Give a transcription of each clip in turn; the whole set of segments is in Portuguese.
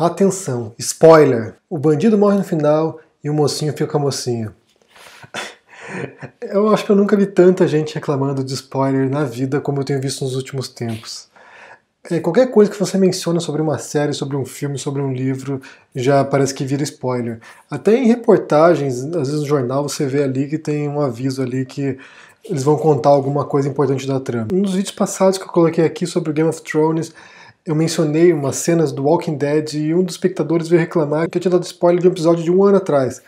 Atenção, spoiler! O bandido morre no final e o mocinho fica mocinho. Eu acho que eu nunca vi tanta gente reclamando de spoiler na vida como eu tenho visto nos últimos tempos. É, qualquer coisa que você menciona sobre uma série, sobre um filme, sobre um livro, já parece que vira spoiler. Até em reportagens, às vezes no jornal, você vê ali que tem um aviso ali que eles vão contar alguma coisa importante da trama. Um dos vídeos passados que eu coloquei aqui sobre Game of Thrones, eu mencionei umas cenas do Walking Dead e um dos espectadores veio reclamar que eu tinha dado spoiler de um episódio de um ano atrás.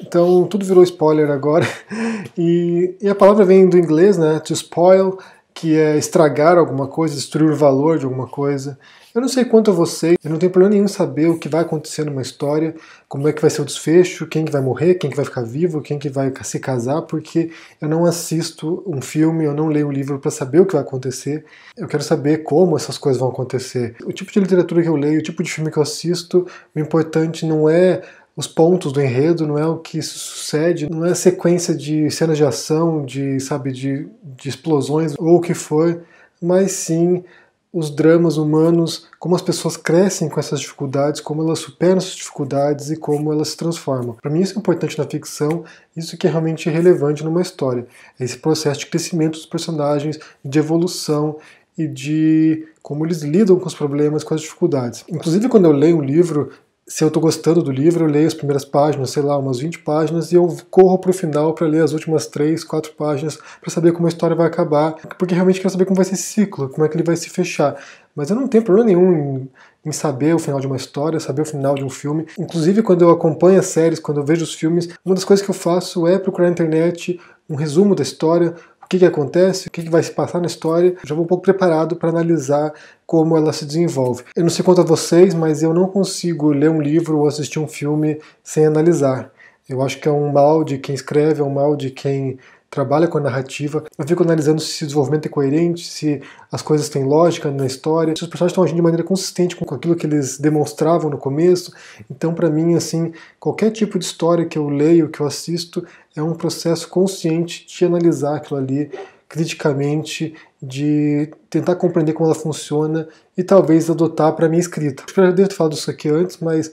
Então tudo virou spoiler agora. E, e a palavra vem do inglês, né? To spoil, que é estragar alguma coisa, destruir o valor de alguma coisa. Eu não sei quanto a vocês, eu não tenho problema nenhum saber o que vai acontecer numa história, como é que vai ser o desfecho, quem que vai morrer, quem que vai ficar vivo, quem que vai se casar, porque eu não assisto um filme, eu não leio um livro para saber o que vai acontecer. Eu quero saber como essas coisas vão acontecer. O tipo de literatura que eu leio, o tipo de filme que eu assisto, o importante não é os pontos do enredo, não é o que sucede, não é a sequência de cenas de ação, de, sabe, de, de explosões ou o que for, mas sim os dramas humanos, como as pessoas crescem com essas dificuldades, como elas superam essas dificuldades e como elas se transformam. Para mim isso é importante na ficção, isso que é realmente relevante numa história, é esse processo de crescimento dos personagens, de evolução e de como eles lidam com os problemas, com as dificuldades. Inclusive quando eu leio um livro, se eu estou gostando do livro, eu leio as primeiras páginas, sei lá, umas 20 páginas, e eu corro para o final para ler as últimas 3, 4 páginas para saber como a história vai acabar, porque realmente quero saber como vai ser esse ciclo, como é que ele vai se fechar. Mas eu não tenho problema nenhum em, em saber o final de uma história, saber o final de um filme. Inclusive, quando eu acompanho as séries, quando eu vejo os filmes, uma das coisas que eu faço é procurar na internet um resumo da história, o que, que acontece, o que, que vai se passar na história, já vou um pouco preparado para analisar como ela se desenvolve. Eu não sei quanto a vocês, mas eu não consigo ler um livro ou assistir um filme sem analisar. Eu acho que é um mal de quem escreve, é um mal de quem trabalha com a narrativa. Eu fico analisando se o desenvolvimento é coerente, se as coisas têm lógica na história, se os personagens estão agindo de maneira consistente com aquilo que eles demonstravam no começo. Então, para mim, assim, qualquer tipo de história que eu leio, que eu assisto, é um processo consciente de analisar aquilo ali criticamente, de tentar compreender como ela funciona e talvez adotar para minha escrita. Eu já devo ter falado isso aqui antes, mas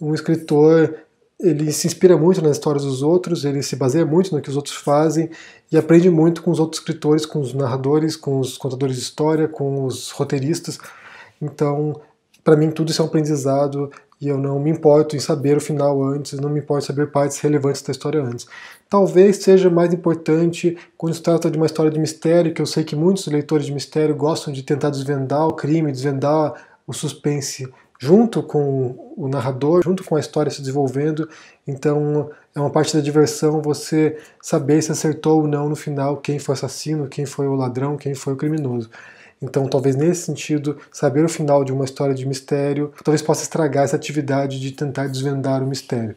um escritor ele se inspira muito nas histórias dos outros, ele se baseia muito no que os outros fazem e aprende muito com os outros escritores, com os narradores, com os contadores de história, com os roteiristas. Então, para mim, tudo isso é um aprendizado e eu não me importo em saber o final antes, não me importo em saber partes relevantes da história antes. Talvez seja mais importante quando se trata de uma história de mistério, que eu sei que muitos leitores de mistério gostam de tentar desvendar o crime, desvendar o suspense junto com o narrador, junto com a história se desenvolvendo. Então é uma parte da diversão você saber se acertou ou não no final quem foi o assassino, quem foi o ladrão, quem foi o criminoso. Então, talvez nesse sentido, saber o final de uma história de mistério talvez possa estragar essa atividade de tentar desvendar o mistério.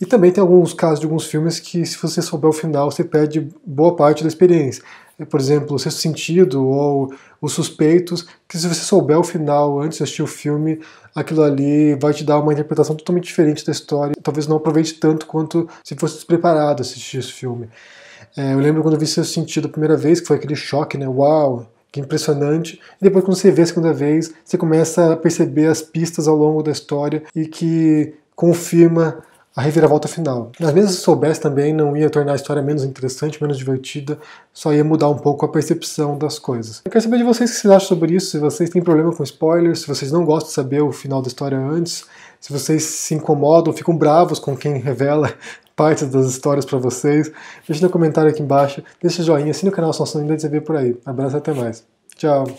E também tem alguns casos de alguns filmes que, se você souber o final, você perde boa parte da experiência. É, por exemplo, O Sexto Sentido ou Os Suspeitos, que se você souber o final antes de assistir o filme, aquilo ali vai te dar uma interpretação totalmente diferente da história. Talvez não aproveite tanto quanto se fosse despreparado assistir esse filme. É, eu lembro quando eu vi Sexto Sentido a primeira vez, que foi aquele choque, né? Uau! Que impressionante. E depois, quando você vê a segunda vez, você começa a perceber as pistas ao longo da história e que confirma a reviravolta final. Às vezes se soubesse também, não ia tornar a história menos interessante, menos divertida, só ia mudar um pouco a percepção das coisas. Eu quero saber de vocês o que vocês acham sobre isso, se vocês têm problema com spoilers, se vocês não gostam de saber o final da história antes, se vocês se incomodam, ficam bravos com quem revela partes das histórias para vocês. Deixe no comentário aqui embaixo, deixe o joinha, assina o canal se não ainda de ver por aí. Abraço e até mais. Tchau!